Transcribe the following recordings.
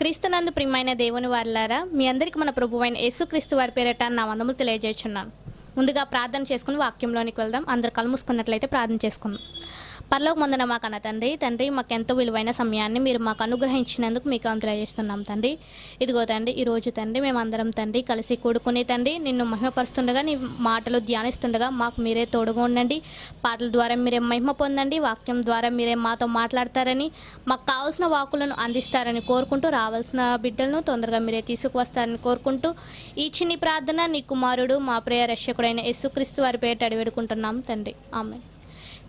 క్రీస్తునందు ప్రియమైన దేవుని వారిలారా మీ అందరికీ మన ప్రభువైన యేసుక్రీస్తు వారి పేరట నా వందములు తెలియజేస్తున్నాను ముందుగా ప్రార్థన చేసుకుని వాక్యంలోనికి వెళ్దాం అందరు కలుముసుకున్నట్లయితే ప్రార్థన చేసుకుందాం పరలోకి ముందున మా కన్న తండ్రి తండ్రి మాకు ఎంతో విలువైన సమయాన్ని మీరు మాకు అనుగ్రహించినందుకు మీకు అందజేస్తున్నాం తండ్రి ఇదిగో తండ్రి ఈరోజు తండ్రి మేమందరం తండ్రి కలిసి కూడుకునే తండ్రి నిన్ను మహిమపరుస్తుండగా నీ మాటలు ధ్యానిస్తుండగా మాకు మీరే తోడుగా ఉండండి పాటల ద్వారా మీరే మహిమ పొందండి వాక్యం ద్వారా మీరే మాతో మాట్లాడతారని మాకు కావాల్సిన వాకులను అందిస్తారని కోరుకుంటూ రావాల్సిన బిడ్డలను తొందరగా మీరే తీసుకువస్తారని కోరుకుంటూ ఈ చిన్ని ప్రార్థన నీ కుమారుడు మా ప్రియ రక్షకుడైన యేసుక్రీస్తు వారి పేట అడివేడుకుంటున్నాం తండ్రి ఆమె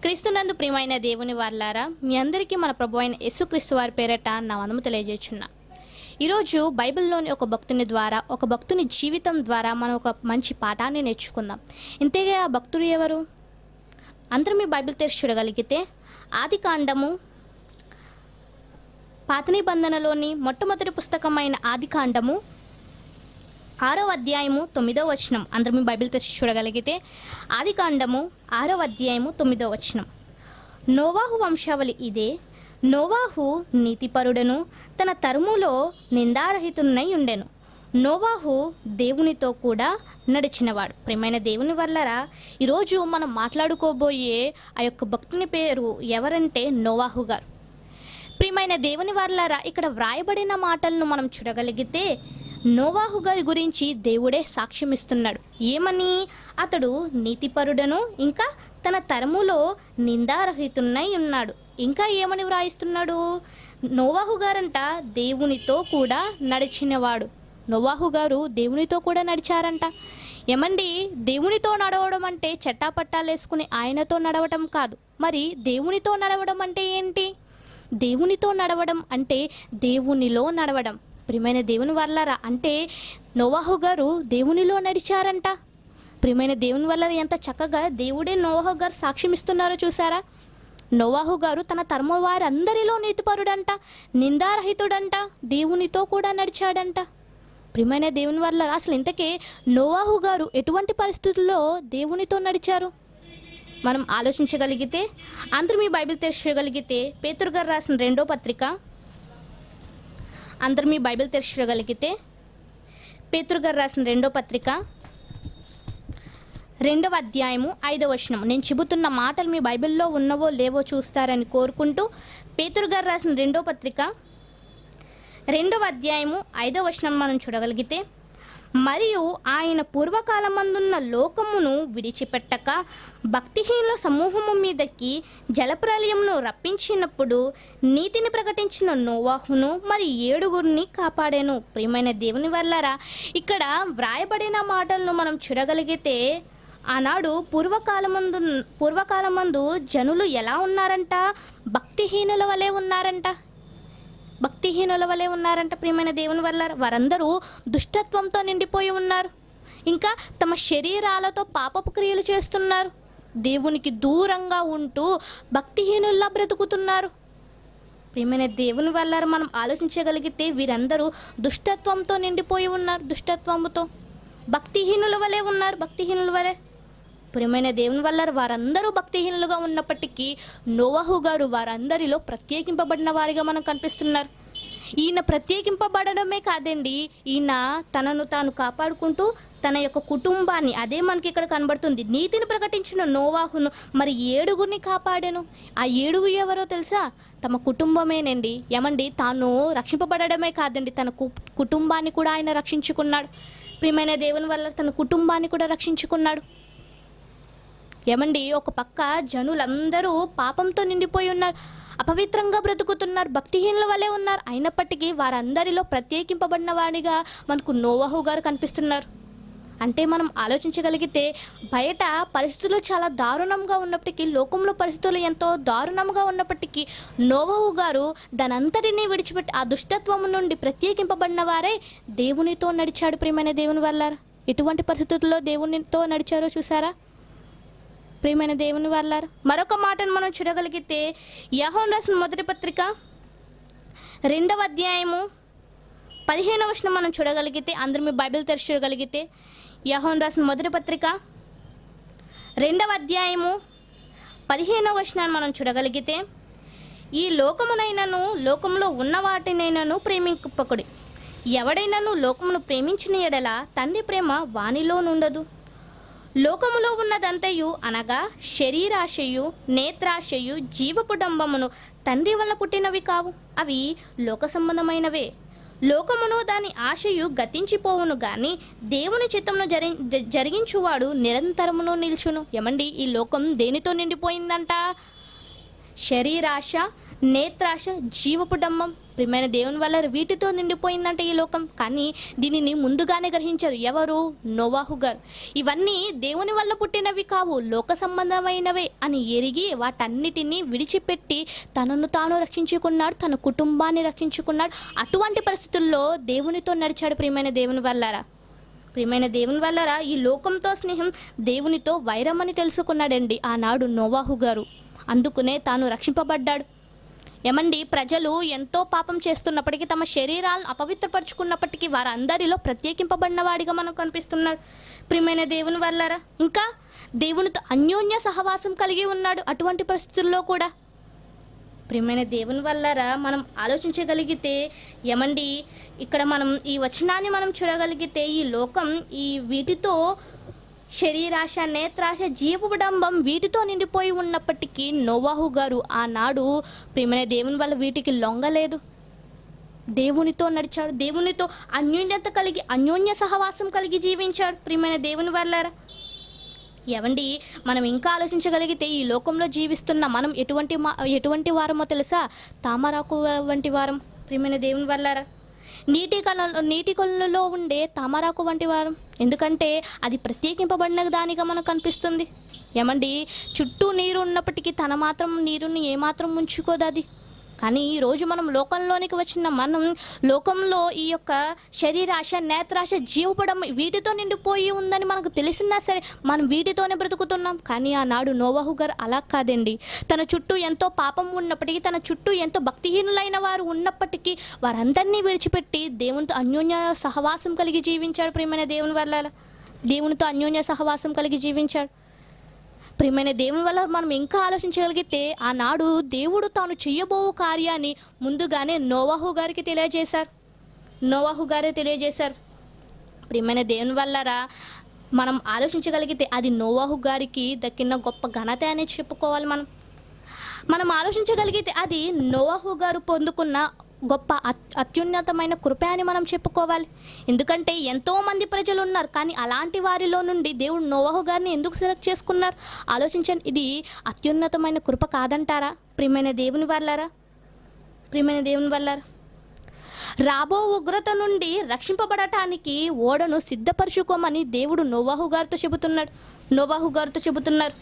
క్రీస్తునందు ప్రియమైన దేవుని వార్లారా మీ అందరికీ మన ప్రభు అయిన యేసుక్రీస్తు వారి పేరట నా మనము తెలియజేస్తున్నా ఈరోజు బైబిల్లోని ఒక భక్తుని ద్వారా ఒక భక్తుని జీవితం ద్వారా మనం ఒక మంచి పాఠాన్ని నేర్చుకుందాం ఇంతేగా ఆ భక్తుడు ఎవరు అందరూ మీ బైబిల్ తెరిచి చూడగలిగితే ఆది కాండము పాత మొట్టమొదటి పుస్తకమైన ఆది కాండము ఆరో అధ్యాయము తొమ్మిదో వచనం అందరూ మీ బైబిల్ తెచ్చి చూడగలిగితే ఆది కాండము ఆరో అధ్యాయము తొమ్మిదో వచనం నోవాహు వంశావళి ఇదే నోవాహు నీతిపరుడను తన తరుములో నిందారహితున్నై ఉండెను నోవాహు దేవునితో కూడా నడిచినవాడు ప్రేమైన దేవుని వల్లరా ఈరోజు మనం మాట్లాడుకోబోయే ఆ యొక్క భక్తుని పేరు ఎవరంటే నోవాహు గారు ప్రియమైన దేవుని వర్లారా ఇక్కడ వ్రాయబడిన మాటలను మనం చూడగలిగితే నోవాహు గారి గురించి దేవుడే సాక్ష్యమిస్తున్నాడు ఏమని అతడు నీతిపరుడను ఇంకా తన తరములో నిందారహితున్నై ఉన్నాడు ఇంకా ఏమని వ్రాయిస్తున్నాడు నోవాహు గారంట దేవునితో కూడా నడిచినవాడు నోవాహు గారు దేవునితో కూడా నడిచారంట ఏమండి దేవునితో నడవడం అంటే వేసుకుని ఆయనతో నడవడం కాదు మరి దేవునితో నడవడం అంటే ఏంటి దేవునితో నడవడం అంటే దేవునిలో నడవడం ప్రియమైన దేవుని వల్లరా అంటే నోవాహు గారు దేవునిలో నడిచారంట ప్రియమైన దేవుని వల్ల ఎంత చక్కగా దేవుడే నోవాహు గారు సాక్ష్యం ఇస్తున్నారో చూసారా నోవాహు గారు తన వారి అందరిలో నీతిపరుడంట నిందారహితుడంట దేవునితో కూడా నడిచాడంట ప్రియమైన దేవుని వల్ల అసలు ఇంతకే నోవాహు గారు ఎటువంటి పరిస్థితుల్లో దేవునితో నడిచారు మనం ఆలోచించగలిగితే అందరూ మీ బైబిల్ తెరచగలిగితే పేతురు గారు రాసిన రెండో పత్రిక అందరు మీ బైబిల్ తెరచగలిగితే పేతృగారు రాసిన రెండో పత్రిక రెండవ అధ్యాయము ఐదవ వచనం నేను చెబుతున్న మాటలు మీ బైబిల్లో ఉన్నవో లేవో చూస్తారని కోరుకుంటూ పేతురుగారు రాసిన రెండో పత్రిక రెండవ అధ్యాయము ఐదవ వచనం మనం చూడగలిగితే మరియు ఆయన పూర్వకాలమందున్న లోకమును విడిచిపెట్టక భక్తిహీనుల సమూహము మీదకి జలప్రలయమును రప్పించినప్పుడు నీతిని ప్రకటించిన నోవాహును మరి ఏడుగురిని కాపాడాను ప్రియమైన దేవుని వల్లరా ఇక్కడ వ్రాయబడిన మాటలను మనం చూడగలిగితే ఆనాడు పూర్వకాలమందు పూర్వకాలమందు జనులు ఎలా ఉన్నారంట భక్తిహీనుల వలె ఉన్నారంట భక్తిహీనుల వలె ఉన్నారంట ప్రియమైన దేవుని వల్ల వారందరూ దుష్టత్వంతో నిండిపోయి ఉన్నారు ఇంకా తమ శరీరాలతో పాపపు క్రియలు చేస్తున్నారు దేవునికి దూరంగా ఉంటూ భక్తిహీనుల్లా బ్రతుకుతున్నారు ప్రియమైన దేవుని వల్ల మనం ఆలోచించగలిగితే వీరందరూ దుష్టత్వంతో నిండిపోయి ఉన్నారు దుష్టత్వంతో భక్తిహీనుల వలె ఉన్నారు భక్తిహీనుల వలె ప్రియమైన దేవుని వల్ల వారందరూ భక్తిహీనులుగా ఉన్నప్పటికీ నోవహు గారు వారందరిలో ప్రత్యేకింపబడిన వారిగా మనం కనిపిస్తున్నారు ఈయన ప్రత్యేకింపబడమే కాదండి ఈయన తనను తాను కాపాడుకుంటూ తన యొక్క కుటుంబాన్ని అదే మనకి ఇక్కడ కనబడుతుంది నీతిని ప్రకటించిన నోవాహును మరి ఏడుగురిని కాపాడాను ఆ ఏడుగు ఎవరో తెలుసా తమ కుటుంబమేనండి ఏమండి తాను రక్షింపబడమే కాదండి తన కుటుంబాన్ని కూడా ఆయన రక్షించుకున్నాడు ప్రియమైన దేవుని వల్ల తన కుటుంబాన్ని కూడా రక్షించుకున్నాడు ఏమండి ఒక పక్క జనులందరూ పాపంతో నిండిపోయి ఉన్నారు అపవిత్రంగా బ్రతుకుతున్నారు భక్తిహీనుల వలె ఉన్నారు అయినప్పటికీ వారందరిలో ప్రత్యేకింపబడిన వాడిగా మనకు నోవహు గారు కనిపిస్తున్నారు అంటే మనం ఆలోచించగలిగితే బయట పరిస్థితులు చాలా దారుణంగా ఉన్నప్పటికీ లోకంలో పరిస్థితులు ఎంతో దారుణంగా ఉన్నప్పటికీ నోవహు గారు దానంతటినీ విడిచిపెట్టి ఆ దుష్టత్వం నుండి ప్రత్యేకింపబడిన వారే దేవునితో నడిచాడు ప్రియమైన దేవుని వల్ల ఇటువంటి పరిస్థితుల్లో దేవునితో నడిచారో చూసారా ప్రియమైన దేవుని వల్ల మరొక మాటను మనం చూడగలిగితే యహోన్ రాసిన మొదటి పత్రిక రెండవ అధ్యాయము పదిహేనవ వచనం మనం చూడగలిగితే అందరూ మీ బైబిల్ తెరిచి చూడగలిగితే యహోన్ రాసిన మొదటి పత్రిక రెండవ అధ్యాయము పదిహేనవ వచనాన్ని మనం చూడగలిగితే ఈ లోకమునైనను లోకంలో ఉన్న వాటినైనను ప్రేమింపకుడి ఎవడైనాను లోకమును ప్రేమించిన ఎడల తండ్రి ప్రేమ వానిలో నుండదు లోకములో ఉన్నదంతయు అనగా శరీరాశయు నేత్రాశయు జీవపుడంబమును తండ్రి వల్ల పుట్టినవి కావు అవి లోక సంబంధమైనవే లోకమును దాని ఆశయు గతించిపోవును గాని దేవుని చిత్తమును జరి జరిగించువాడు నిరంతరమును నిల్చును ఏమండి ఈ లోకం దేనితో నిండిపోయిందంట శరీరాశ నేత్రాశ జీవపు డమ్మం ప్రియమైన దేవుని వల్ల వీటితో నిండిపోయిందంటే ఈ లోకం కానీ దీనిని ముందుగానే గ్రహించారు ఎవరు నోవాహుగర్ ఇవన్నీ దేవుని వల్ల పుట్టినవి కావు లోక సంబంధమైనవే అని ఎరిగి వాటన్నిటినీ విడిచిపెట్టి తనను తాను రక్షించుకున్నాడు తన కుటుంబాన్ని రక్షించుకున్నాడు అటువంటి పరిస్థితుల్లో దేవునితో నడిచాడు ప్రియమైన దేవుని వల్లరా ప్రియమైన దేవుని వల్లరా ఈ లోకంతో స్నేహం దేవునితో వైరం అని తెలుసుకున్నాడండి ఆనాడు నోవాహు గారు అందుకునే తాను రక్షింపబడ్డాడు ఏమండి ప్రజలు ఎంతో పాపం చేస్తున్నప్పటికీ తమ శరీరాలను అపవిత్రపరుచుకున్నప్పటికీ వారందరిలో ప్రత్యేకింపబడిన వాడిగా మనకు కనిపిస్తున్నాడు ప్రియమైన దేవుని వల్లరా ఇంకా దేవునితో అన్యోన్య సహవాసం కలిగి ఉన్నాడు అటువంటి పరిస్థితుల్లో కూడా ప్రియమైన దేవుని వల్లరా మనం ఆలోచించగలిగితే ఏమండి ఇక్కడ మనం ఈ వచనాన్ని మనం చూడగలిగితే ఈ లోకం ఈ వీటితో శరీరాశ నేత్రాశ జీవడంబం వీటితో నిండిపోయి ఉన్నప్పటికీ నోవాహు గారు ఆనాడు ప్రియమైన దేవుని వల్ల వీటికి లొంగలేదు దేవునితో నడిచాడు దేవునితో అన్యోన్యత కలిగి అన్యోన్య సహవాసం కలిగి జీవించాడు ప్రియమైన దేవుని వల్లరా ఎవండి మనం ఇంకా ఆలోచించగలిగితే ఈ లోకంలో జీవిస్తున్న మనం ఎటువంటి మా ఎటువంటి వారమో తెలుసా తామరాకు వంటి వారం ప్రియమైన దేవుని వల్లరా నీటి కళ నీటి కొలలో ఉండే తామరాకు వంటి వారు ఎందుకంటే అది ప్రత్యేకింపబడిన దానిగా మనకు కనిపిస్తుంది ఏమండి చుట్టూ నీరు ఉన్నప్పటికీ తన మాత్రం నీరుని ఏమాత్రం ఉంచుకోదు అది కానీ ఈరోజు మనం లోకంలోనికి వచ్చిన మనం లోకంలో ఈ యొక్క శరీరాశ నేత్రాశ జీవపడం వీటితో నిండిపోయి ఉందని మనకు తెలిసినా సరే మనం వీటితోనే బ్రతుకుతున్నాం కానీ ఆనాడు నోవాహు గారు అలా కాదండి తన చుట్టూ ఎంతో పాపం ఉన్నప్పటికీ తన చుట్టూ ఎంతో భక్తిహీనులైన వారు ఉన్నప్పటికీ వారందరినీ విడిచిపెట్టి దేవునితో అన్యోన్య సహవాసం కలిగి జీవించాడు ప్రియమైన దేవుని వల్ల దేవునితో అన్యోన్య సహవాసం కలిగి జీవించాడు ప్రియమైన దేవుని వల్ల మనం ఇంకా ఆలోచించగలిగితే ఆనాడు దేవుడు తాను చెయ్యబో కార్యాన్ని ముందుగానే నోవాహు గారికి తెలియజేశారు నోవాహు గారే తెలియజేశారు ప్రియమైన దేవుని వల్లరా మనం ఆలోచించగలిగితే అది నోవాహు గారికి దక్కిన గొప్ప ఘనత అనేది చెప్పుకోవాలి మనం మనం ఆలోచించగలిగితే అది నోవాహు గారు పొందుకున్న గొప్ప అత్యున్నతమైన కృప అని మనం చెప్పుకోవాలి ఎందుకంటే ఎంతోమంది ప్రజలు ఉన్నారు కానీ అలాంటి వారిలో నుండి దేవుడు నోవహు గారిని ఎందుకు సెలెక్ట్ చేసుకున్నారు ఆలోచించండి ఇది అత్యున్నతమైన కృప కాదంటారా ప్రియమైన దేవుని వల్లారా ప్రియమైన దేవుని వల్లారా రాబో ఉగ్రత నుండి రక్షింపబడటానికి ఓడను సిద్ధపరచుకోమని దేవుడు నోవాహు గారితో చెబుతున్నాడు నోవాహు గారితో చెబుతున్నారు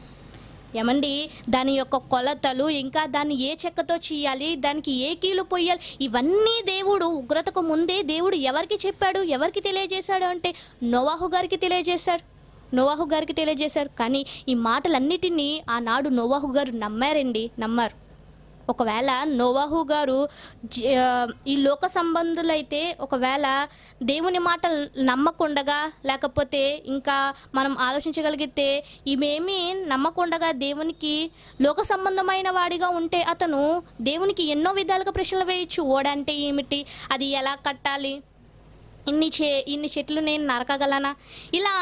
ఏమండి దాని యొక్క కొలతలు ఇంకా దాన్ని ఏ చెక్కతో చేయాలి దానికి ఏ కీలు పొయ్యాలి ఇవన్నీ దేవుడు ఉగ్రతకు ముందే దేవుడు ఎవరికి చెప్పాడు ఎవరికి తెలియజేశాడు అంటే నోవాహు గారికి తెలియజేశారు నోవాహు గారికి తెలియజేశారు కానీ ఈ మాటలన్నిటినీ ఆనాడు నోవాహు గారు నమ్మారండి నమ్మారు ఒకవేళ నోవాహు గారు ఈ లోక సంబంధులైతే ఒకవేళ దేవుని మాటలు నమ్మకుండగా లేకపోతే ఇంకా మనం ఆలోచించగలిగితే ఇవేమి నమ్మకుండగా దేవునికి లోక సంబంధమైన వాడిగా ఉంటే అతను దేవునికి ఎన్నో విధాలుగా ప్రశ్నలు వేయచ్చు ఓడంటే ఏమిటి అది ఎలా కట్టాలి ఇన్ని చే ఇన్ని చెట్లు నేను నరకగలనా ఇలా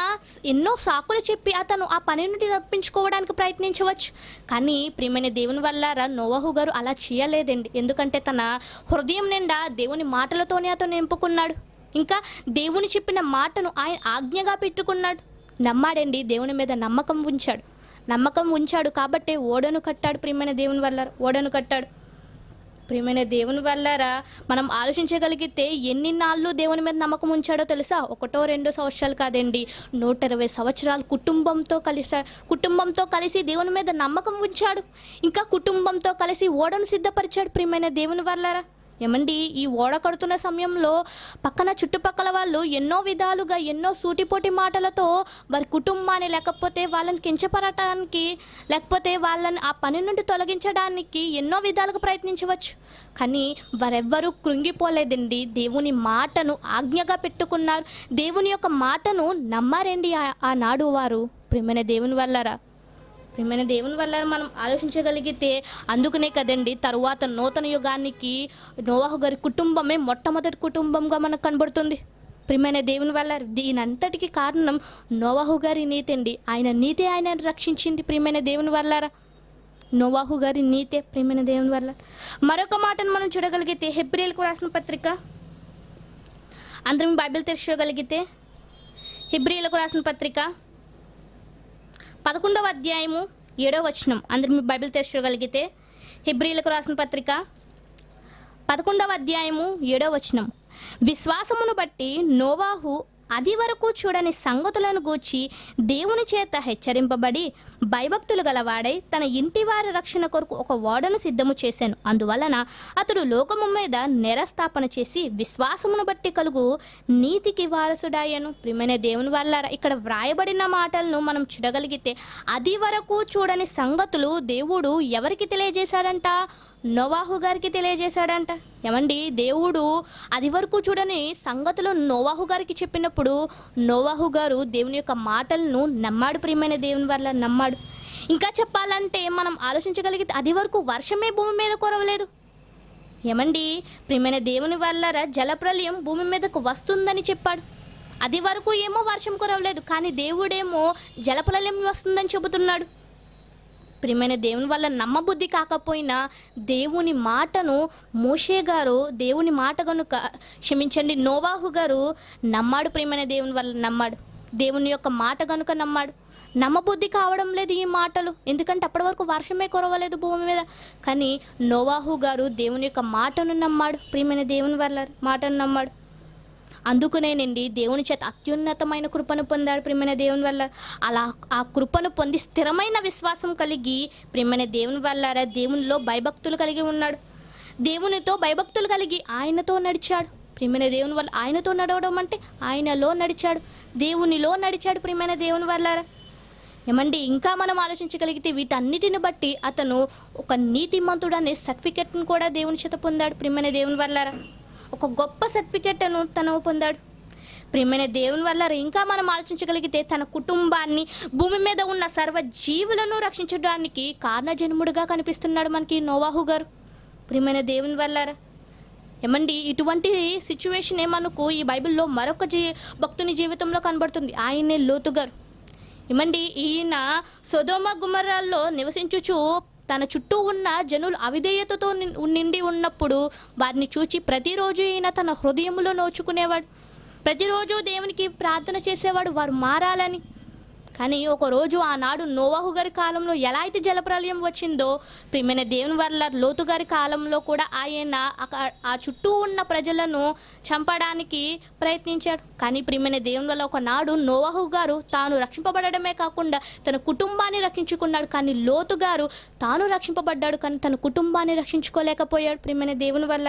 ఎన్నో సాకులు చెప్పి అతను ఆ పని నుండి తప్పించుకోవడానికి ప్రయత్నించవచ్చు కానీ ప్రియమైన దేవుని వల్ల నోవహు గారు అలా చేయలేదండి ఎందుకంటే తన హృదయం నిండా దేవుని మాటలతోనే అతను నింపుకున్నాడు ఇంకా దేవుని చెప్పిన మాటను ఆయన ఆజ్ఞగా పెట్టుకున్నాడు నమ్మాడండి దేవుని మీద నమ్మకం ఉంచాడు నమ్మకం ఉంచాడు కాబట్టే ఓడను కట్టాడు ప్రియమైన దేవుని వల్ల ఓడను కట్టాడు ప్రియమైన దేవుని వల్లారా మనం ఆలోచించగలిగితే ఎన్ని నాళ్ళు దేవుని మీద నమ్మకం ఉంచాడో తెలుసా ఒకటో రెండో సంవత్సరాలు కాదండి నూట ఇరవై సంవత్సరాలు కుటుంబంతో కలిస కుటుంబంతో కలిసి దేవుని మీద నమ్మకం ఉంచాడు ఇంకా కుటుంబంతో కలిసి ఓడను సిద్ధపరిచాడు ప్రియమైన దేవుని వల్లారా ఏమండి ఈ ఓడ కడుతున్న సమయంలో పక్కన చుట్టుపక్కల వాళ్ళు ఎన్నో విధాలుగా ఎన్నో సూటిపోటి మాటలతో వారి కుటుంబాన్ని లేకపోతే వాళ్ళని కించపరటానికి లేకపోతే వాళ్ళని ఆ పని నుండి తొలగించడానికి ఎన్నో విధాలుగా ప్రయత్నించవచ్చు కానీ వారెవ్వరూ కృంగిపోలేదండి దేవుని మాటను ఆజ్ఞగా పెట్టుకున్నారు దేవుని యొక్క మాటను నమ్మారండి ఆనాడు వారు ప్రేమైన దేవుని వల్లరా ప్రియమైన దేవుని వల్ల మనం ఆలోచించగలిగితే అందుకనే కదండి తరువాత నూతన యుగానికి నోవాహు గారి కుటుంబమే మొట్టమొదటి కుటుంబంగా మనకు కనబడుతుంది ప్రియమైన దేవుని వల్ల దీనంతటికి కారణం నోవాహు గారి నీతి అండి ఆయన నీతి ఆయన రక్షించింది ప్రియమైన దేవుని వల్లారా నోవాహు గారి నీతే ప్రేమైన దేవుని వల్ల మరొక మాటను మనం చూడగలిగితే హెబ్రియల్కు రాసిన పత్రిక అందరం బైబిల్ తెరుచుకోగలిగితే హెబ్రియలకు రాసిన పత్రిక పదకొండవ అధ్యాయము ఏడవ వచనం అందరు మీ బైబిల్ తెరచగలిగితే హిబ్రిలకు రాసిన పత్రిక పదకొండవ అధ్యాయము ఏడవ వచనం విశ్వాసమును బట్టి నోవాహు అది వరకు చూడని సంగతులను గూర్చి దేవుని చేత హెచ్చరింపబడి భయభక్తులు గలవాడై తన ఇంటి వారి రక్షణ కొరకు ఒక ఓడను సిద్ధము చేశాను అందువలన అతడు లోకము మీద నేరస్థాపన చేసి విశ్వాసమును బట్టి కలుగు నీతికి వారసుడాయను ప్రిమైన దేవుని వల్ల ఇక్కడ వ్రాయబడిన మాటలను మనం చూడగలిగితే అది వరకు చూడని సంగతులు దేవుడు ఎవరికి తెలియజేశాడంట నోవాహు గారికి తెలియజేశాడంట ఏమండి దేవుడు అది వరకు చూడని సంగతులు నోవాహు గారికి చెప్పినప్పుడు నోవాహు గారు దేవుని యొక్క మాటలను నమ్మాడు ప్రియమైన దేవుని వల్ల నమ్మాడు ఇంకా చెప్పాలంటే మనం ఆలోచించగలిగితే అది వరకు వర్షమే భూమి మీద కొరవలేదు ఏమండి ప్రియమైన దేవుని వల్ల జలప్రలయం భూమి మీదకు వస్తుందని చెప్పాడు అది వరకు ఏమో వర్షం కురవలేదు కానీ దేవుడేమో జలప్రలయం వస్తుందని చెబుతున్నాడు ప్రియమైన దేవుని వల్ల నమ్మబుద్ధి కాకపోయినా దేవుని మాటను మోషే గారు దేవుని మాట కనుక క్షమించండి నోవాహు గారు నమ్మాడు ప్రియమైన దేవుని వల్ల నమ్మాడు దేవుని యొక్క మాట కనుక నమ్మాడు నమ్మబుద్ధి కావడం లేదు ఈ మాటలు ఎందుకంటే అప్పటి వరకు వర్షమే కురవలేదు భూమి మీద కానీ నోవాహు గారు దేవుని యొక్క మాటను నమ్మాడు ప్రియమైన దేవుని వల్ల మాటను నమ్మాడు అందుకునేనండి దేవుని చేత అత్యున్నతమైన కృపను పొందాడు ప్రియమైన దేవుని వల్ల అలా ఆ కృపను పొంది స్థిరమైన విశ్వాసం కలిగి ప్రియమైన దేవుని వల్ల దేవునిలో భయభక్తులు కలిగి ఉన్నాడు దేవునితో భయభక్తులు కలిగి ఆయనతో నడిచాడు ప్రియమైన దేవుని వల్ల ఆయనతో నడవడం అంటే ఆయనలో నడిచాడు దేవునిలో నడిచాడు ప్రియమైన దేవుని వల్ల ఏమండి ఇంకా మనం ఆలోచించగలిగితే వీటన్నిటిని బట్టి అతను ఒక మంతుడు అనే సర్టిఫికెట్ను కూడా దేవుని చేత పొందాడు ప్రియమైన దేవుని వల్లారా ఒక గొప్ప సర్టిఫికెట్ను తను పొందాడు ప్రియమైన దేవుని వల్ల ఇంకా మనం ఆలోచించగలిగితే తన కుటుంబాన్ని భూమి మీద ఉన్న సర్వ జీవులను రక్షించడానికి కారణజన్ముడుగా కనిపిస్తున్నాడు మనకి నోవాహు గారు ప్రియమైన దేవుని వల్ల ఏమండి ఇటువంటి సిచ్యువేషనే మనకు ఈ బైబిల్లో మరొక జీ భక్తుని జీవితంలో కనబడుతుంది ఆయనే లోతుగారు ఏమండి ఈయన సొదోమ గుమరాల్లో నివసించుచు తన చుట్టూ ఉన్న జనులు అవిధేయతతో నిండి ఉన్నప్పుడు వారిని చూచి ప్రతిరోజు ఈయన తన హృదయంలో నోచుకునేవాడు ప్రతిరోజు దేవునికి ప్రార్థన చేసేవాడు వారు మారాలని కానీ ఒకరోజు ఆనాడు నోవాహు గారి కాలంలో ఎలా అయితే జలప్రలయం వచ్చిందో ప్రిమైన దేవుని వల్ల లోతు గారి కాలంలో కూడా ఆయన ఆ చుట్టూ ఉన్న ప్రజలను చంపడానికి ప్రయత్నించాడు కానీ ప్రిమైన దేవుని వల్ల ఒకనాడు నోవాహు గారు తాను రక్షింపబడమే కాకుండా తన కుటుంబాన్ని రక్షించుకున్నాడు కానీ లోతు గారు తాను రక్షింపబడ్డాడు కానీ తన కుటుంబాన్ని రక్షించుకోలేకపోయాడు ప్రిమైన దేవుని వల్ల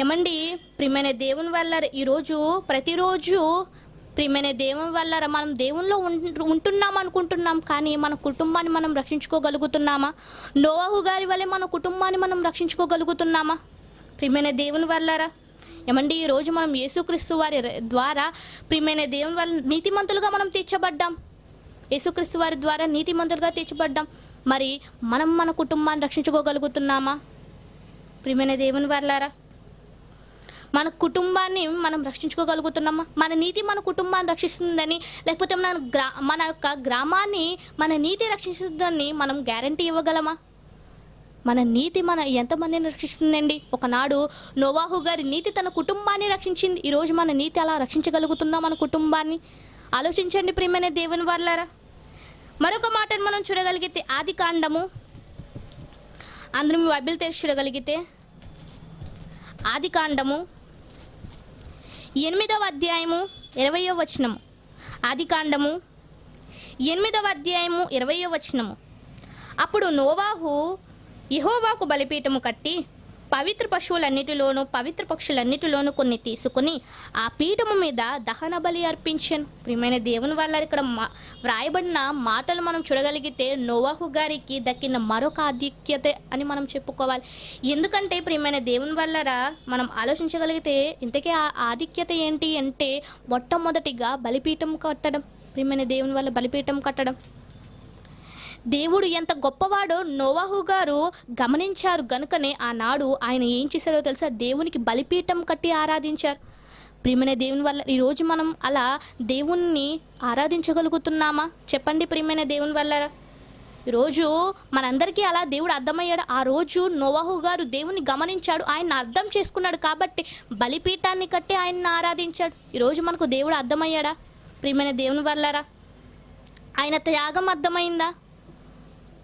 ఏమండి ప్రిమైన దేవుని వల్ల ఈరోజు ప్రతిరోజు ప్రియమైన దేవం వల్ల మనం దేవుల్లో ఉంటున్నాం అనుకుంటున్నాం కానీ మన కుటుంబాన్ని మనం రక్షించుకోగలుగుతున్నామా నోవాహు గారి వల్ల మన కుటుంబాన్ని మనం రక్షించుకోగలుగుతున్నామా ప్రియమైన దేవుని వల్లరా ఏమండి ఈరోజు మనం యేసుక్రీస్తు వారి ద్వారా ప్రియమైన దేవుని వల్ల నీతిమంతులుగా మనం తీర్చబడ్డాం యేసుక్రీస్తు వారి ద్వారా నీతిమంతులుగా తీర్చబడ్డాం మరి మనం మన కుటుంబాన్ని రక్షించుకోగలుగుతున్నామా ప్రియమైన దేవుని వల్లారా మన కుటుంబాన్ని మనం రక్షించుకోగలుగుతున్నామా మన నీతి మన కుటుంబాన్ని రక్షిస్తుందని లేకపోతే మన గ్రా మన యొక్క గ్రామాన్ని మన నీతి రక్షిస్తుందని మనం గ్యారంటీ ఇవ్వగలమా మన నీతి మన ఎంతమందిని రక్షిస్తుందండి ఒకనాడు నోవాహు గారి నీతి తన కుటుంబాన్ని రక్షించింది ఈరోజు మన నీతి అలా రక్షించగలుగుతుందా మన కుటుంబాన్ని ఆలోచించండి ప్రియమైన దేవుని వర్లరా మరొక మాటను మనం చూడగలిగితే ఆది కాండము అందరం మీ బైబిల్ తెరిచి చూడగలిగితే ఆది కాండము ఎనిమిదవ అధ్యాయము ఇరవయో వచనము ఆది కాండము ఎనిమిదవ అధ్యాయము ఇరవయో వచనము అప్పుడు నోవాహు యహోవాకు బలిపీఠము కట్టి పవిత్ర పశువులన్నిటిలోనూ పవిత్ర పక్షులన్నిటిలోనూ కొన్ని తీసుకుని ఆ పీఠము మీద దహన బలి అర్పించాను ప్రియమైన దేవుని వల్ల ఇక్కడ మా వ్రాయబడిన మాటలు మనం చూడగలిగితే నోవాహు గారికి దక్కిన మరొక ఆధిక్యత అని మనం చెప్పుకోవాలి ఎందుకంటే ప్రియమైన దేవుని వల్లరా మనం ఆలోచించగలిగితే ఇంతకీ ఆ ఆధిక్యత ఏంటి అంటే మొట్టమొదటిగా బలిపీఠం కట్టడం ప్రియమైన దేవుని వల్ల బలిపీఠం కట్టడం దేవుడు ఎంత గొప్పవాడో నోవాహు గారు గమనించారు గనుకనే ఆనాడు ఆయన ఏం చేశారో తెలుసా దేవునికి బలిపీఠం కట్టి ఆరాధించారు ప్రియమైన దేవుని వల్ల ఈరోజు మనం అలా దేవుణ్ణి ఆరాధించగలుగుతున్నామా చెప్పండి ప్రియమైన దేవుని వల్ల ఈరోజు మనందరికీ అలా దేవుడు అర్థమయ్యాడు ఆ రోజు నోవాహు గారు దేవుని గమనించాడు ఆయన అర్థం చేసుకున్నాడు కాబట్టి బలిపీఠాన్ని కట్టి ఆయన్ని ఆరాధించాడు ఈరోజు మనకు దేవుడు అర్థమయ్యాడా ప్రియమైన దేవుని వల్లరా ఆయన త్యాగం అర్థమైందా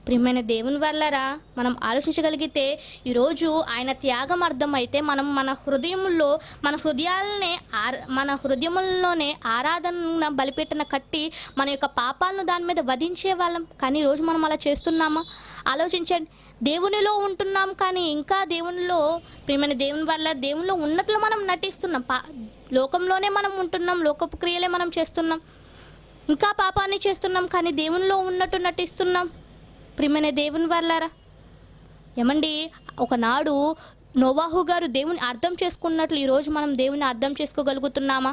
ప్రియమైన దేవుని వల్లరా మనం ఆలోచించగలిగితే ఈరోజు ఆయన త్యాగం అర్థమైతే మనం మన హృదయముల్లో మన హృదయాలనే మన హృదయంలోనే ఆరాధన బలిపెట్టిన కట్టి మన యొక్క పాపాలను దాని మీద వధించే వాళ్ళం కానీ ఈరోజు మనం అలా చేస్తున్నామా ఆలోచించండి దేవునిలో ఉంటున్నాం కానీ ఇంకా దేవునిలో ప్రియమైన దేవుని వల్ల దేవునిలో ఉన్నట్లు మనం నటిస్తున్నాం పా లోకంలోనే మనం ఉంటున్నాం లోకపు క్రియలే మనం చేస్తున్నాం ఇంకా పాపాన్ని చేస్తున్నాం కానీ దేవునిలో ఉన్నట్టు నటిస్తున్నాం ప్రియమైన దేవుని వాళ్ళారా ఏమండి ఒకనాడు నోవాహు గారు దేవుని అర్థం చేసుకున్నట్లు ఈరోజు మనం దేవుని అర్థం చేసుకోగలుగుతున్నామా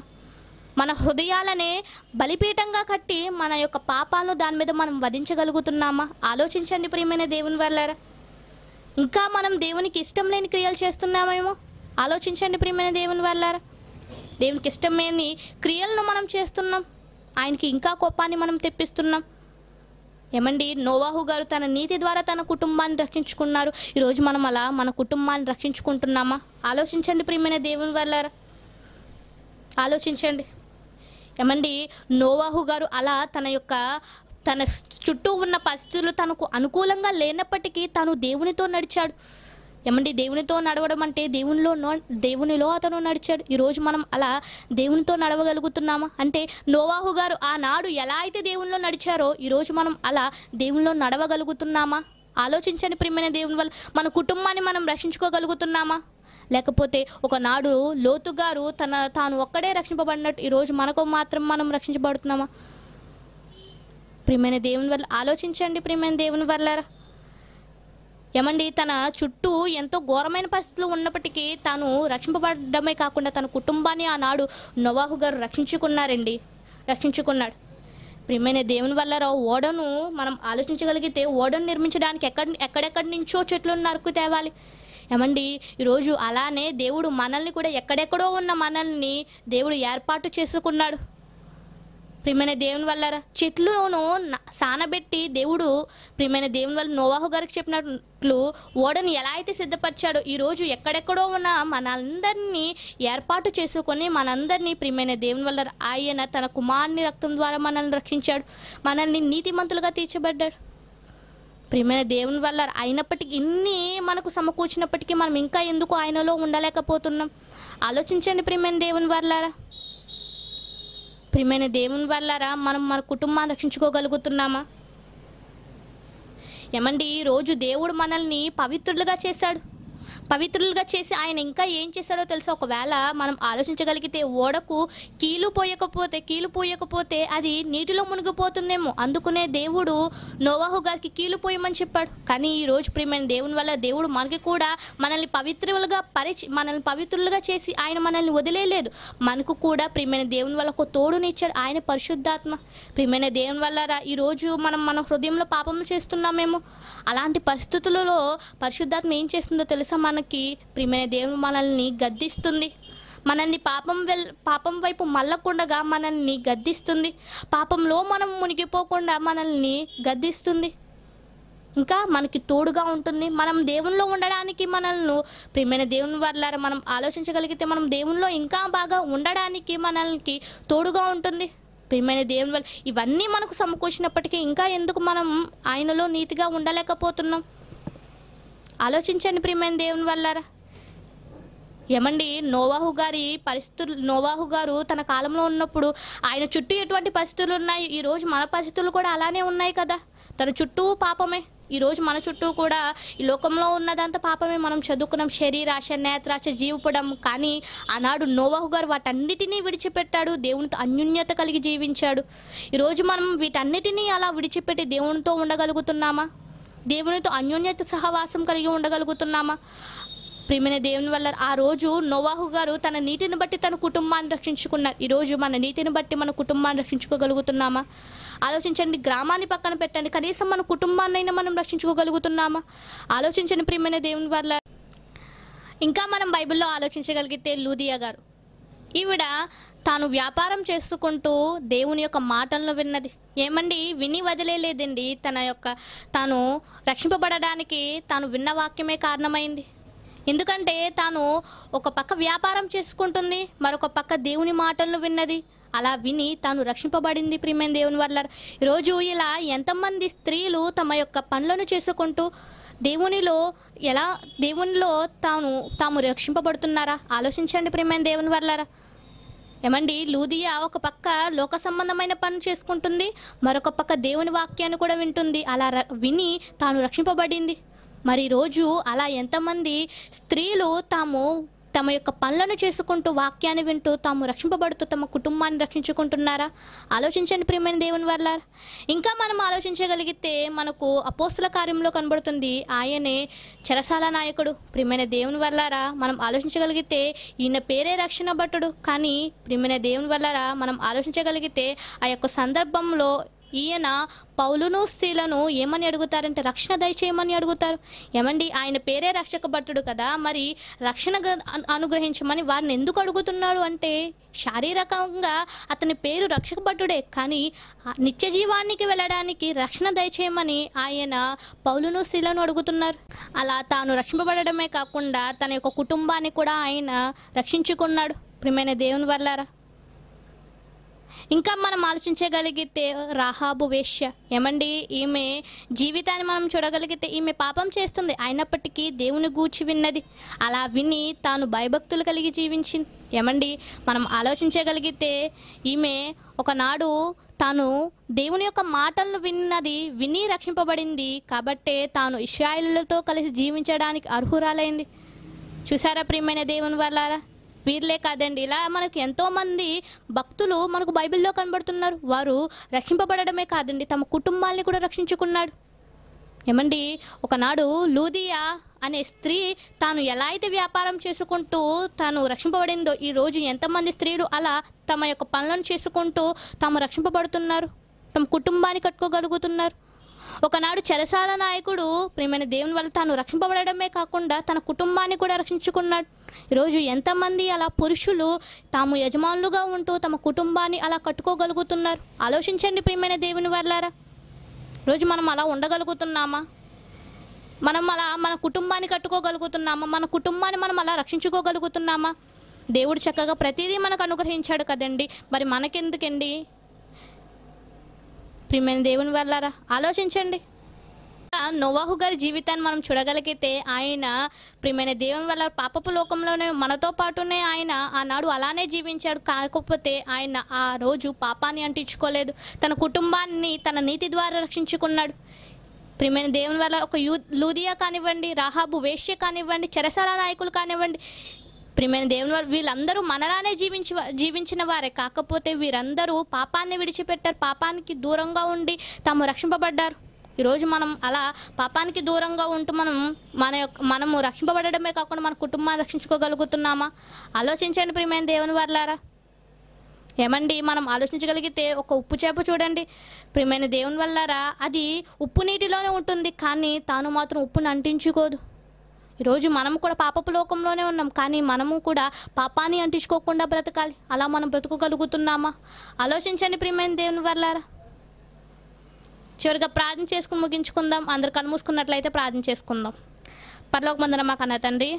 మన హృదయాలనే బలిపీఠంగా కట్టి మన యొక్క పాపాలను దాని మీద మనం వధించగలుగుతున్నామా ఆలోచించండి ప్రియమైన దేవుని వల్లారా ఇంకా మనం దేవునికి ఇష్టం లేని క్రియలు చేస్తున్నామేమో ఆలోచించండి ప్రియమైన దేవుని వల్లారా దేవునికి ఇష్టం లేని క్రియలను మనం చేస్తున్నాం ఆయనకి ఇంకా కోపాన్ని మనం తెప్పిస్తున్నాం ఏమండి నోవాహు గారు తన నీతి ద్వారా తన కుటుంబాన్ని రక్షించుకున్నారు ఈరోజు మనం అలా మన కుటుంబాన్ని రక్షించుకుంటున్నామా ఆలోచించండి ప్రియమైన దేవుని వల్ల ఆలోచించండి ఏమండి నోవాహు గారు అలా తన యొక్క తన చుట్టూ ఉన్న పరిస్థితులు తనకు అనుకూలంగా లేనప్పటికీ తను దేవునితో నడిచాడు ఏమండి దేవునితో నడవడం అంటే దేవునిలో దేవునిలో అతను నడిచాడు ఈరోజు మనం అలా దేవునితో నడవగలుగుతున్నామా అంటే నోవాహు గారు ఆనాడు ఎలా అయితే దేవునిలో నడిచారో ఈరోజు మనం అలా దేవునిలో నడవగలుగుతున్నామా ఆలోచించని ప్రియమైన దేవుని వల్ల మన కుటుంబాన్ని మనం రక్షించుకోగలుగుతున్నామా లేకపోతే ఒకనాడు లోతు గారు తన తాను ఒక్కడే రక్షింపబడినట్టు ఈరోజు మనకు మాత్రం మనం రక్షించబడుతున్నామా ప్రియమైన దేవుని వల్ల ఆలోచించండి ప్రియమైన దేవుని వల్ల ఏమండి తన చుట్టూ ఎంతో ఘోరమైన పరిస్థితులు ఉన్నప్పటికీ తాను రక్షింపబడమే కాకుండా తన కుటుంబాన్ని ఆనాడు నవాహు గారు రక్షించుకున్నారండి రక్షించుకున్నాడు ప్రియమైన దేవుని వల్ల ఓడను మనం ఆలోచించగలిగితే ఓడను నిర్మించడానికి ఎక్కడ ఎక్కడెక్కడి నుంచో చెట్లు నరుకు తేవాలి ఏమండి ఈరోజు అలానే దేవుడు మనల్ని కూడా ఎక్కడెక్కడో ఉన్న మనల్ని దేవుడు ఏర్పాటు చేసుకున్నాడు ప్రియమైన దేవుని వల్ల చెట్లును సానబెట్టి దేవుడు ప్రియమైన దేవుని వల్ల నోవాహు గారికి చెప్పినట్లు ఓడను ఎలా అయితే సిద్ధపరిచాడో ఈరోజు ఎక్కడెక్కడో ఉన్న మనందరినీ ఏర్పాటు చేసుకొని మనందరినీ ప్రియమైన దేవుని వల్ల ఆయన తన కుమారుని రక్తం ద్వారా మనల్ని రక్షించాడు మనల్ని నీతిమంతులుగా తీర్చబడ్డాడు ప్రియమైన దేవుని వల్ల అయినప్పటికీ ఇన్ని మనకు సమకూర్చినప్పటికీ మనం ఇంకా ఎందుకు ఆయనలో ఉండలేకపోతున్నాం ఆలోచించండి ప్రియమైన దేవుని వల్ల ప్రియమైన దేవుని వల్లరా మనం మన కుటుంబాన్ని రక్షించుకోగలుగుతున్నామా ఏమండి రోజు దేవుడు మనల్ని పవిత్రులుగా చేశాడు పవిత్రులుగా చేసి ఆయన ఇంకా ఏం చేశాడో తెలుసా ఒకవేళ మనం ఆలోచించగలిగితే ఓడకు కీలు పోయకపోతే కీలు పోయకపోతే అది నీటిలో మునిగిపోతుందేమో అందుకునే దేవుడు నోవాహు గారికి కీలు పోయమని చెప్పాడు కానీ ఈ రోజు ప్రియమైన దేవుని వల్ల దేవుడు మనకి కూడా మనల్ని పవిత్రులుగా పరిచి మనల్ని పవిత్రులుగా చేసి ఆయన మనల్ని వదిలేయలేదు మనకు కూడా ప్రియమైన దేవుని వల్ల ఒక తోడునిచ్చాడు ఆయన పరిశుద్ధాత్మ ప్రియమైన దేవుని వల్ల ఈరోజు మనం మన హృదయంలో పాపం చేస్తున్నామేమో అలాంటి పరిస్థితులలో పరిశుద్ధాత్మ ఏం చేస్తుందో తెలుసా మన మనకి ప్రిమైన దేవుడు మనల్ని గద్దిస్తుంది మనల్ని పాపం వెల్ పాపం వైపు మళ్ళకుండగా మనల్ని గద్దిస్తుంది పాపంలో మనం మునిగిపోకుండా మనల్ని గద్దిస్తుంది ఇంకా మనకి తోడుగా ఉంటుంది మనం దేవునిలో ఉండడానికి మనల్ని ప్రియమైన దేవుని వల్ల మనం ఆలోచించగలిగితే మనం దేవునిలో ఇంకా బాగా ఉండడానికి మనల్ని తోడుగా ఉంటుంది ప్రియమైన దేవుని వల్ల ఇవన్నీ మనకు సమకూర్చినప్పటికీ ఇంకా ఎందుకు మనం ఆయనలో నీతిగా ఉండలేకపోతున్నాం ఆలోచించండి ప్రియమైన దేవుని వల్లారా ఏమండి నోవాహు గారి పరిస్థితులు నోవాహు గారు తన కాలంలో ఉన్నప్పుడు ఆయన చుట్టూ ఎటువంటి పరిస్థితులు ఉన్నాయి ఈరోజు మన పరిస్థితులు కూడా అలానే ఉన్నాయి కదా తన చుట్టూ పాపమే ఈరోజు మన చుట్టూ కూడా ఈ లోకంలో ఉన్నదంతా పాపమే మనం చదువుకున్నాం శరీరాశ నేత్రాశ జీవపడం కానీ ఆనాడు నోవాహు గారు వాటన్నిటినీ విడిచిపెట్టాడు దేవునితో అన్యూన్యత కలిగి జీవించాడు ఈరోజు మనం వీటన్నిటినీ అలా విడిచిపెట్టి దేవునితో ఉండగలుగుతున్నామా దేవునితో అన్యోన్యత సహవాసం కలిగి ఉండగలుగుతున్నామా ప్రియమైన దేవుని వల్ల ఆ రోజు నోవాహు గారు తన నీతిని బట్టి తన కుటుంబాన్ని రక్షించుకున్నారు ఈరోజు మన నీతిని బట్టి మన కుటుంబాన్ని రక్షించుకోగలుగుతున్నామా ఆలోచించండి గ్రామాన్ని పక్కన పెట్టండి కనీసం మన కుటుంబాన్నైనా మనం రక్షించుకోగలుగుతున్నామా ఆలోచించండి ప్రియమైన దేవుని వల్ల ఇంకా మనం బైబిల్లో ఆలోచించగలిగితే లూదియా గారు ఈవిడ తాను వ్యాపారం చేసుకుంటూ దేవుని యొక్క మాటలను విన్నది ఏమండి విని వదిలేదండి తన యొక్క తాను రక్షింపబడడానికి తాను విన్న వాక్యమే కారణమైంది ఎందుకంటే తాను ఒక పక్క వ్యాపారం చేసుకుంటుంది మరొక పక్క దేవుని మాటలను విన్నది అలా విని తాను రక్షింపబడింది ప్రియమైన దేవుని వల్ల ఈరోజు ఇలా ఎంతమంది స్త్రీలు తమ యొక్క పనులను చేసుకుంటూ దేవునిలో ఎలా దేవునిలో తాను తాము రక్షింపబడుతున్నారా ఆలోచించండి ప్రియమైన దేవుని వల్లరా ఏమండి లూదియా ఒక పక్క లోక సంబంధమైన పని చేసుకుంటుంది మరొక పక్క దేవుని వాక్యాన్ని కూడా వింటుంది అలా విని తాను రక్షింపబడింది మరి రోజు అలా ఎంతమంది స్త్రీలు తాము తమ యొక్క పనులను చేసుకుంటూ వాక్యాన్ని వింటూ తాము రక్షింపబడుతూ తమ కుటుంబాన్ని రక్షించుకుంటున్నారా ఆలోచించండి ప్రియమైన దేవుని వల్ల ఇంకా మనం ఆలోచించగలిగితే మనకు అపోస్తుల కార్యంలో కనబడుతుంది ఆయనే చెరసాల నాయకుడు ప్రియమైన దేవుని వల్లారా మనం ఆలోచించగలిగితే ఈయన పేరే రక్షణ భటుడు కానీ ప్రియమైన దేవుని వల్లారా మనం ఆలోచించగలిగితే ఆ యొక్క సందర్భంలో ఈయన పౌలును స్త్రీలను ఏమని అడుగుతారంటే రక్షణ దయచేయమని అడుగుతారు ఏమండి ఆయన పేరే రక్షక భట్టుడు కదా మరి రక్షణ అనుగ్రహించమని వారిని ఎందుకు అడుగుతున్నాడు అంటే శారీరకంగా అతని పేరు రక్షక భట్టుడే కానీ నిత్య జీవానికి వెళ్ళడానికి రక్షణ దయచేయమని ఆయన పౌలును స్త్రీలను అడుగుతున్నారు అలా తాను రక్షింపబడమే కాకుండా తన యొక్క కుటుంబాన్ని కూడా ఆయన రక్షించుకున్నాడు ప్రియమైన దేవుని వల్లారా ఇంకా మనం ఆలోచించగలిగితే రాహాబు వేష్య ఏమండి ఈమె జీవితాన్ని మనం చూడగలిగితే ఈమె పాపం చేస్తుంది అయినప్పటికీ దేవుని గూర్చి విన్నది అలా విని తాను భయభక్తులు కలిగి జీవించింది ఏమండి మనం ఆలోచించగలిగితే ఈమె ఒకనాడు తాను దేవుని యొక్క మాటలను విన్నది విని రక్షింపబడింది కాబట్టే తాను ఇష్రాయిలతో కలిసి జీవించడానికి అర్హురాలైంది చూసారా ప్రియమైన దేవుని వల్లారా వీళ్ళే కాదండి ఇలా మనకు ఎంతోమంది భక్తులు మనకు బైబిల్లో కనబడుతున్నారు వారు రక్షింపబడమే కాదండి తమ కుటుంబాల్ని కూడా రక్షించుకున్నాడు ఏమండి ఒకనాడు లూదియా అనే స్త్రీ తాను ఎలా అయితే వ్యాపారం చేసుకుంటూ తాను రక్షింపబడిందో ఈరోజు ఎంతమంది స్త్రీలు అలా తమ యొక్క పనులను చేసుకుంటూ తాము రక్షింపబడుతున్నారు తమ కుటుంబాన్ని కట్టుకోగలుగుతున్నారు ఒకనాడు చెరసాల నాయకుడు ప్రియమైన దేవుని వల్ల తాను రక్షింపబడమే కాకుండా తన కుటుంబాన్ని కూడా రక్షించుకున్నాడు ఈరోజు ఎంతమంది అలా పురుషులు తాము యజమానులుగా ఉంటూ తమ కుటుంబాన్ని అలా కట్టుకోగలుగుతున్నారు ఆలోచించండి ప్రియమైన దేవుని వల్లారా రోజు మనం అలా ఉండగలుగుతున్నామా మనం అలా మన కుటుంబాన్ని కట్టుకోగలుగుతున్నామా మన కుటుంబాన్ని మనం అలా రక్షించుకోగలుగుతున్నామా దేవుడు చక్కగా ప్రతిదీ మనకు అనుగ్రహించాడు కదండి మరి మనకెందుకండి ప్రియమైన దేవుని వల్లారా ఆలోచించండి నోవాహు గారి జీవితాన్ని మనం చూడగలిగితే ఆయన ప్రియమైన దేవుని వల్ల పాపపు లోకంలోనే మనతో పాటునే ఆయన ఆనాడు అలానే జీవించాడు కాకపోతే ఆయన ఆ రోజు పాపాన్ని అంటించుకోలేదు తన కుటుంబాన్ని తన నీతి ద్వారా రక్షించుకున్నాడు ప్రియమైన దేవుని వల్ల ఒక యూ లూదియా కానివ్వండి రాహాబు వేష్య కానివ్వండి చెరసాల నాయకులు కానివ్వండి ప్రియమైన దేవుని వారు వీళ్ళందరూ మనలానే జీవించి జీవించిన వారే కాకపోతే వీరందరూ పాపాన్ని విడిచిపెట్టారు పాపానికి దూరంగా ఉండి తాము రక్షింపబడ్డారు ఈరోజు మనం అలా పాపానికి దూరంగా ఉంటూ మనం మన యొక్క మనము రక్షింపబడమే కాకుండా మన కుటుంబాన్ని రక్షించుకోగలుగుతున్నామా ఆలోచించండి ప్రియమైన దేవుని వర్లారా ఏమండి మనం ఆలోచించగలిగితే ఒక ఉప్పు చేప చూడండి ప్రియమైన దేవుని వల్లారా అది ఉప్పు నీటిలోనే ఉంటుంది కానీ తాను మాత్రం ఉప్పును అంటించుకోదు ఈరోజు మనం కూడా పాపపు లోకంలోనే ఉన్నాం కానీ మనము కూడా పాపాన్ని అంటించుకోకుండా బ్రతకాలి అలా మనం బ్రతకగలుగుతున్నామా ఆలోచించండి ప్రియమైన దేవుని వర్లారా చివరిగా ప్రార్థన చేసుకుని ముగించుకుందాం అందరు కనుమూసుకున్నట్లయితే ప్రార్థన చేసుకుందాం పర్లోక మందన మాకు అన్న తండ్రి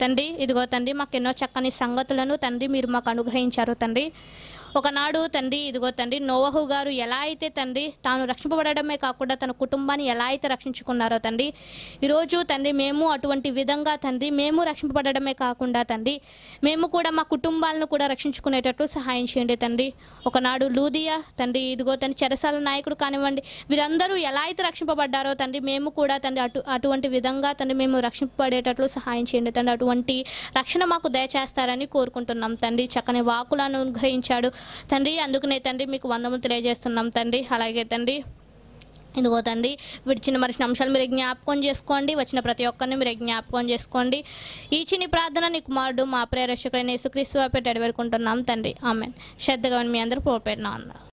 తండ్రి ఇదిగో తండ్రి మాకు ఎన్నో చక్కని సంగతులను తండ్రి మీరు మాకు అనుగ్రహించారు తండ్రి ఒకనాడు తండ్రి ఇదిగో తండ్రి నోవహు గారు ఎలా అయితే తండ్రి తాను రక్షింపబడమే కాకుండా తన కుటుంబాన్ని ఎలా అయితే రక్షించుకున్నారో తండ్రి ఈరోజు తండ్రి మేము అటువంటి విధంగా తండ్రి మేము రక్షింపబడమే కాకుండా తండ్రి మేము కూడా మా కుటుంబాలను కూడా రక్షించుకునేటట్లు సహాయం చేయండి తండ్రి ఒకనాడు లూదియా తండ్రి ఇదిగో తండ్రి చెరసాల నాయకుడు కానివ్వండి వీరందరూ ఎలా అయితే రక్షింపబడ్డారో తండ్రి మేము కూడా తండ్రి అటు అటువంటి విధంగా తండ్రి మేము రక్షింపబడేటట్లు సహాయం చేయండి తండ్రి అటువంటి రక్షణ మాకు దయచేస్తారని కోరుకుంటున్నాం తండ్రి చక్కని వాకులను అనుగ్రహించాడు తండ్రి అందుకనే తండ్రి మీకు వందము తెలియజేస్తున్నాం తండ్రి అలాగే తండ్రి ఇదిగో తండ్రి విడిచిన మరిచిన అంశాలు మీరు జ్ఞాపకం చేసుకోండి వచ్చిన ప్రతి ఒక్కరిని మీరు జ్ఞాపకం చేసుకోండి ఈ చిన్ని ప్రార్థన నీ కుమారుడు మా ప్రేరక్షకులైన యేసుక్రీస్తు పేట వేడుకుంటున్నాం తండ్రి ఆమెన్ శ్రద్ధగా మీ అందరూ పోపెట్టినా